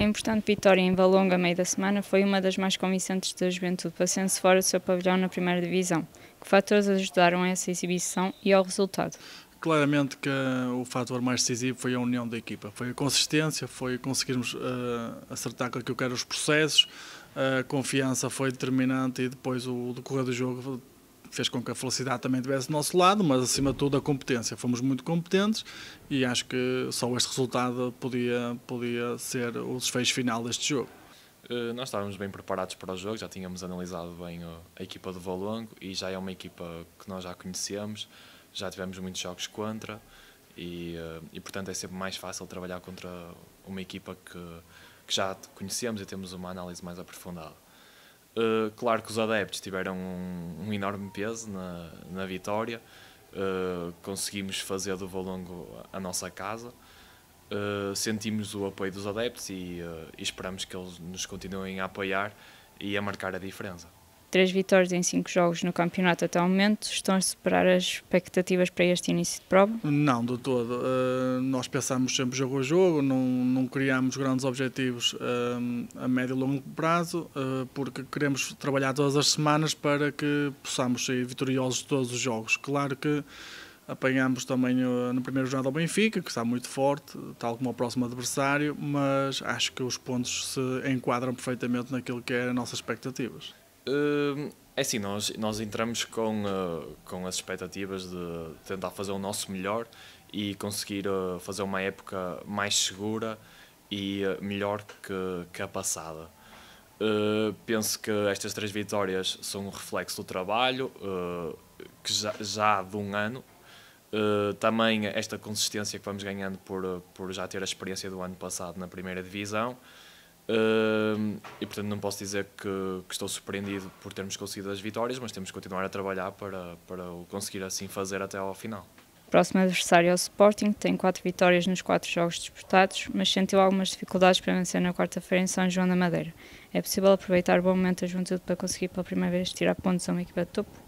A é importante vitória em Valonga, meio da semana, foi uma das mais convincentes da juventude passando-se fora do seu pavilhão na primeira divisão. Que fatores ajudaram a essa exibição e ao resultado? Claramente que eh, o fator mais decisivo foi a união da equipa, foi a consistência, foi conseguirmos uh, acertar com aquilo que eram os processos, a confiança foi determinante e depois o decorrer do jogo fez com que a felicidade também estivesse do nosso lado, mas acima de tudo a competência. Fomos muito competentes e acho que só este resultado podia, podia ser o desfecho final deste jogo. Eh, nós estávamos bem preparados para o jogo, já tínhamos analisado bem a equipa do Valongo e já é uma equipa que nós já conhecemos, já tivemos muitos jogos contra e, eh, e portanto é sempre mais fácil trabalhar contra uma equipa que, que já conhecemos e temos uma análise mais aprofundada. Eh, claro que os adeptos tiveram um, um enorme peso na, na vitória. Uh, conseguimos fazer do Valongo a nossa casa. Uh, sentimos o apoio dos adeptos e, e esperamos que eles nos continuem a apoiar e a marcar a diferença. Três vitórias em cinco jogos no campeonato até o momento. Estão a superar as expectativas para este início de prova? Não, de todo. Uh, nós pensamos sempre jogo a jogo, não, não criamos grandes objetivos uh, a médio e longo prazo, uh, porque queremos trabalhar todas as semanas para que possamos ser vitoriosos de todos os jogos. Claro que apanhamos também no primeiro jornada ao Benfica, que está muito forte, tal como o próximo adversário, mas acho que os pontos se enquadram perfeitamente naquilo que eram é as nossas expectativas. Uh, é assim, nós, nós entramos com, uh, com as expectativas de tentar fazer o nosso melhor e conseguir uh, fazer uma época mais segura e eh, melhor que, que a passada. penso que estas três vitórias são um reflexo do trabalho que já, já de um ano. também esta consistência que vamos ganhando por, por já ter a experiência do ano passado na primeira divisão e portanto não posso dizer que, que, estou surpreendido por termos conseguido as vitórias, mas temos que continuar a trabalhar para, para o conseguir assim fazer até ao final. O próximo adversário é o Sporting, que tem quatro vitórias nos quatro jogos disputados, mas sentiu algumas dificuldades para vencer na quarta-feira em São João da Madeira. É possível aproveitar o bom momento da juventude para conseguir pela primeira vez tirar pontos a uma equipa de topo?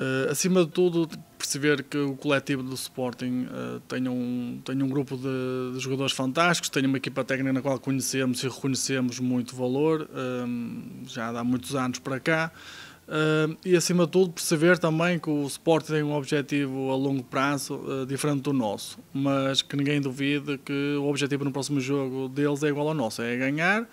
Uh, acima de tudo, perceber que o coletivo do Sporting uh, tem, um, tem um grupo de, de, jogadores fantásticos, tem uma equipa técnica na qual conhecemos e reconhecemos muito valor, ehm, já há muitos anos para cá. Uh, e acima de tudo perceber também que o Sporting tem um objetivo a longo prazo uh, diferente do nosso, mas que ninguém duvide que o objetivo no próximo jogo deles é igual ao nosso, é ganhar,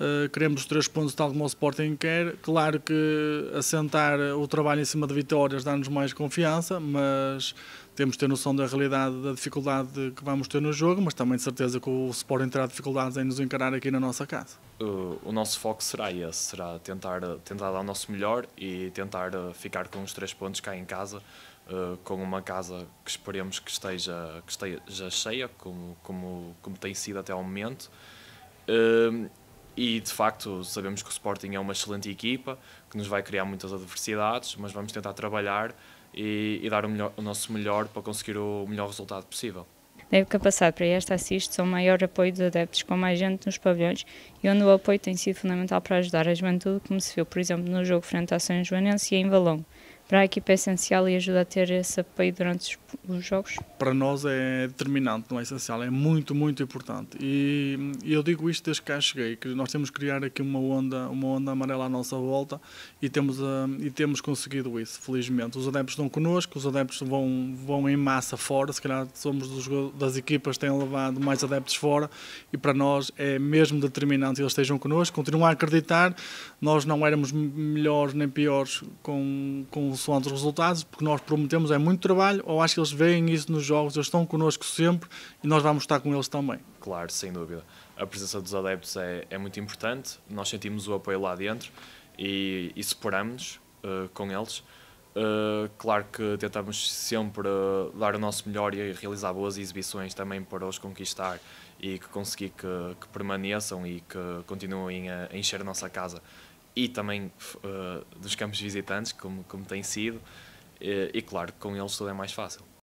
eh, queremos os três pontos, tal como o Sporting quer. Claro que assentar o trabalho em cima de vitórias dá-nos mais confiança, mas temos de ter noção da realidade, da dificuldade que vamos ter no jogo, mas também de certeza que o Sporting terá dificuldades em nos encarar aqui na nossa casa. O nosso foco será esse, será tentar, tentar dar o nosso melhor e tentar eh, ficar com os três pontos cá em casa, eh, com uma casa que esperemos que esteja, que esteja cheia, como, como, como tem sido até ao momento. Ehm, e de facto, sabemos que o Sporting é uma excelente equipa, que nos vai criar muitas adversidades, mas vamos tentar trabalhar e, e dar o, melhor, o nosso melhor para conseguir o melhor resultado possível. Da época passada para esta assiste ao maior apoio dos adeptos com mais gente nos pavilhões e onde o apoio tem sido fundamental para ajudar a juventude, como se viu, por exemplo, no jogo frente à São Joanense e em Valongo para a equipa é essencial e ajuda a ter esse apoio durante os, os jogos? Para nós é determinante, não é essencial, é muito, muito importante. E, e, eu digo isto desde que cá cheguei, que nós temos que criar aqui uma onda, uma onda amarela à nossa volta e temos, ah, e temos conseguido isso, felizmente. Os adeptos estão connosco, os adeptos vão, vão em massa fora, se calhar somos dos, das equipas que têm levado mais adeptos fora e para nós é mesmo determinante eles estejam connosco, continuam a acreditar, nós não éramos melhores nem piores com, com consoante os resultados, porque nós prometemos é muito trabalho, ou acho que eles veem isso nos jogos, eles estão connosco sempre e nós vamos estar com eles também. Claro, sem dúvida. A presença dos adeptos é, é muito importante, nós sentimos o apoio lá dentro e, e separamos uh, eh, com eles. Uh, claro que tentamos sempre uh, dar o nosso melhor e realizar boas exibições também para os conquistar e que conseguir que, que permaneçam e que continuem a encher a nossa casa e também uh, dos campos visitantes, como, como tem sido, e, eh, e claro, com eles tudo é mais fácil.